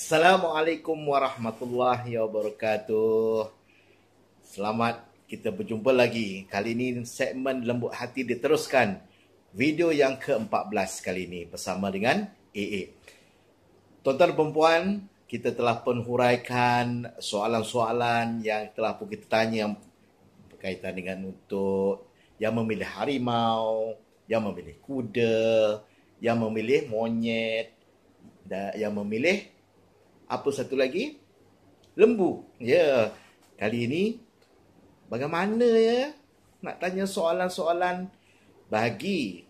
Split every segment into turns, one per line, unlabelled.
Assalamualaikum warahmatullahi wabarakatuh. Selamat kita berjumpa lagi. Kali ini segmen lembut hati diteruskan. Video yang ke-14 kali ini bersama dengan AA. Tuan-tuan perempuan, kita telah pun huraikan soalan-soalan yang telah pun kita tanya berkaitan dengan untuk yang memilih harimau, yang memilih kuda, yang memilih monyet, yang memilih apa satu lagi lembu ya kali ini bagaimana ya nak tanya soalan-soalan bagi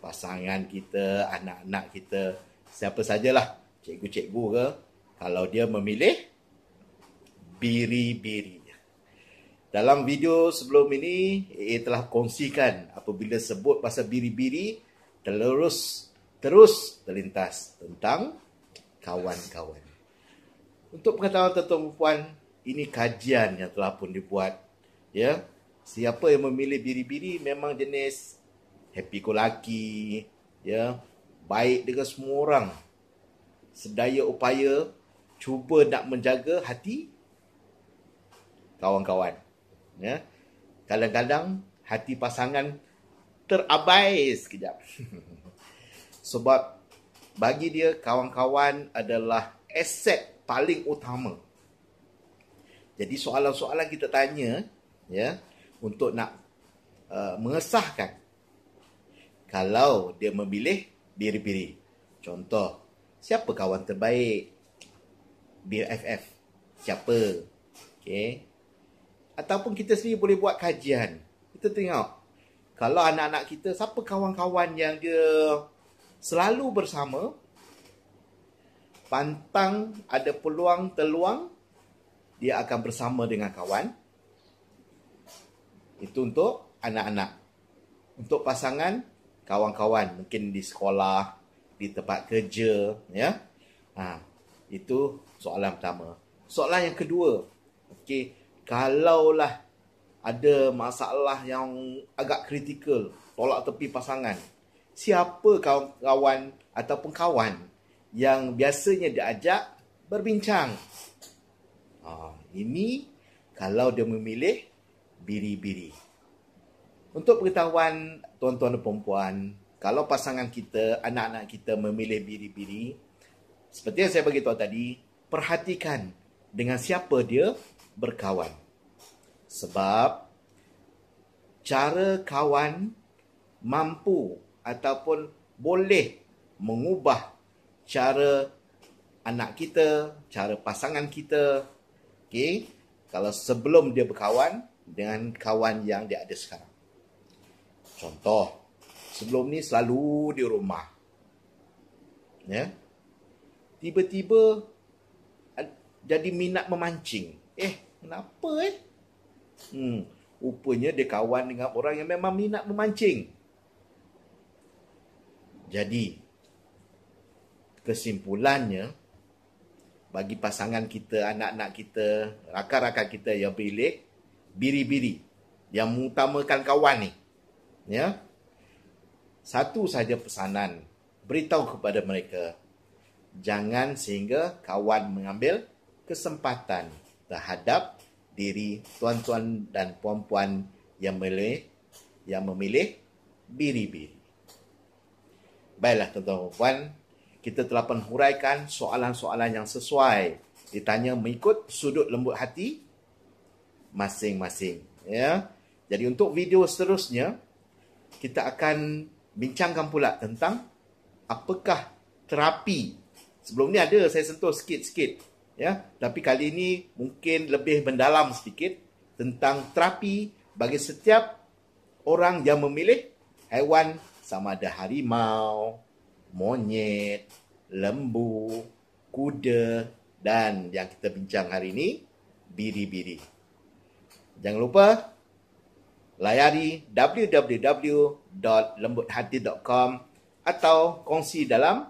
pasangan kita anak-anak kita siapa sajalah cikgu-cikgu ke kalau dia memilih biri-biri dalam video sebelum ini AA telah kongsikan apabila sebut pasal biri-biri terus terus terlintas tentang kawan-kawan untuk pengetahuan tuan-tuan puan, ini kajian yang telah pun dibuat. Ya. Siapa yang memilih biri-biri memang jenis happy go lucky, ya. Baik dengan semua orang. Sedaya upaya cuba nak menjaga hati kawan-kawan. Ya. Kadang-kadang hati pasangan terabai sekejap. Sebab bagi dia kawan-kawan adalah aset paling utama. Jadi soalan-soalan kita tanya ya untuk nak uh, mengesahkan kalau dia memilih biri-biri. Contoh, siapa kawan terbaik BFF? Siapa? Okey. Ataupun kita sendiri boleh buat kajian. Kita tengok kalau anak-anak kita siapa kawan-kawan yang dia selalu bersama pantang ada peluang terluang dia akan bersama dengan kawan itu untuk anak-anak untuk pasangan kawan-kawan mungkin di sekolah di tempat kerja ya ha, itu soalan pertama soalan yang kedua okey kalaulah ada masalah yang agak kritikal tolak tepi pasangan siapa kawan-kawan ataupun kawan yang biasanya dia ajak berbincang. Ha, ini kalau dia memilih biri-biri. Untuk pengetahuan tuan-tuan dan puan-puan, kalau pasangan kita, anak-anak kita memilih biri-biri, seperti yang saya bagi tahu tadi, perhatikan dengan siapa dia berkawan. Sebab cara kawan mampu ataupun boleh mengubah cara anak kita, cara pasangan kita. okay? kalau sebelum dia berkawan dengan kawan yang dia ada sekarang. Contoh, sebelum ni selalu di rumah. Ya. Yeah? Tiba-tiba jadi minat memancing. Eh, kenapa eh? Hmm, rupanya dia kawan dengan orang yang memang minat memancing. Jadi, kesimpulannya bagi pasangan kita, anak-anak kita, rakan-rakan kita yang bilik, biri-biri yang mengutamakan kawan ni. Ya. Satu saja pesanan, beritahu kepada mereka jangan sehingga kawan mengambil kesempatan terhadap diri tuan-tuan dan puan-puan yang memilih yang memilih biri-biri. Baiklah tuan-tuan puan kita telah penhuraikan soalan-soalan yang sesuai ditanya mengikut sudut lembut hati masing-masing ya jadi untuk video seterusnya kita akan bincangkan pula tentang apakah terapi sebelum ni ada saya sentuh sikit-sikit ya tapi kali ini mungkin lebih mendalam sedikit tentang terapi bagi setiap orang yang memilih haiwan sama ada harimau monyet, lembu, kuda dan yang kita bincang hari ini, biri-biri. Jangan lupa layari www.lembuthati.com atau kongsi dalam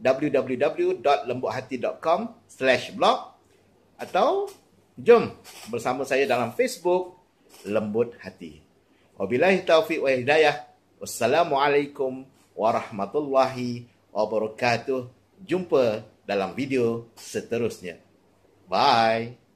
www.lembuthati.com slash blog atau jom bersama saya dalam Facebook Lembut Hati. Wabillahi taufiq wa hidayah. Wassalamualaikum warahmatullahi wabarakatuh. Jumpa dalam video seterusnya. Bye.